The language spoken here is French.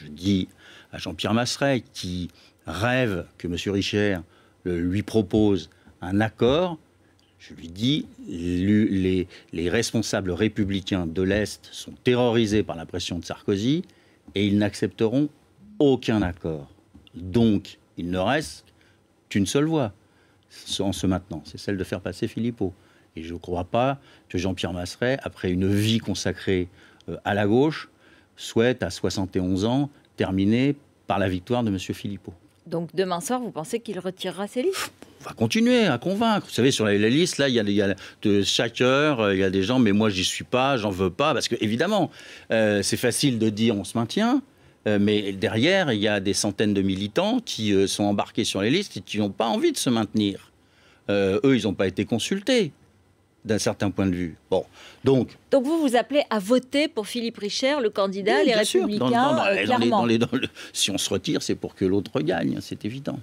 je dis à Jean-Pierre Masseret, qui rêve que M. Richer lui propose un accord, je lui dis, les, responsables républicains de l'Est sont terrorisés par la pression de Sarkozy et ils n'accepteront aucun accord. Donc, il ne reste qu'une seule voie en ce maintenant, c'est celle de faire passer Philippot. Et je ne crois pas que Jean-Pierre Masseret, après une vie consacrée euh, à la gauche, souhaite, à 71 ans, terminer par la victoire de M. Philippot. Donc demain soir, vous pensez qu'il retirera ses listes on va continuer à convaincre. Vous savez, sur les listes, là, il y, a, de chaque heure, euh, il y a des gens, mais moi, j'y suis pas, j'en veux pas, parce que, évidemment, euh, c'est facile de dire on se maintient, euh, mais derrière, il y a des centaines de militants qui sont embarqués sur les listes et qui n'ont pas envie de se maintenir. eux, ils n'ont pas été consultés d'un certain point de vue. Bon, donc. Donc vous vous appelez à voter pour Philippe Richer, le candidat, les Républicains, si on se retire, c'est pour que l'autre gagne, hein, c'est évident.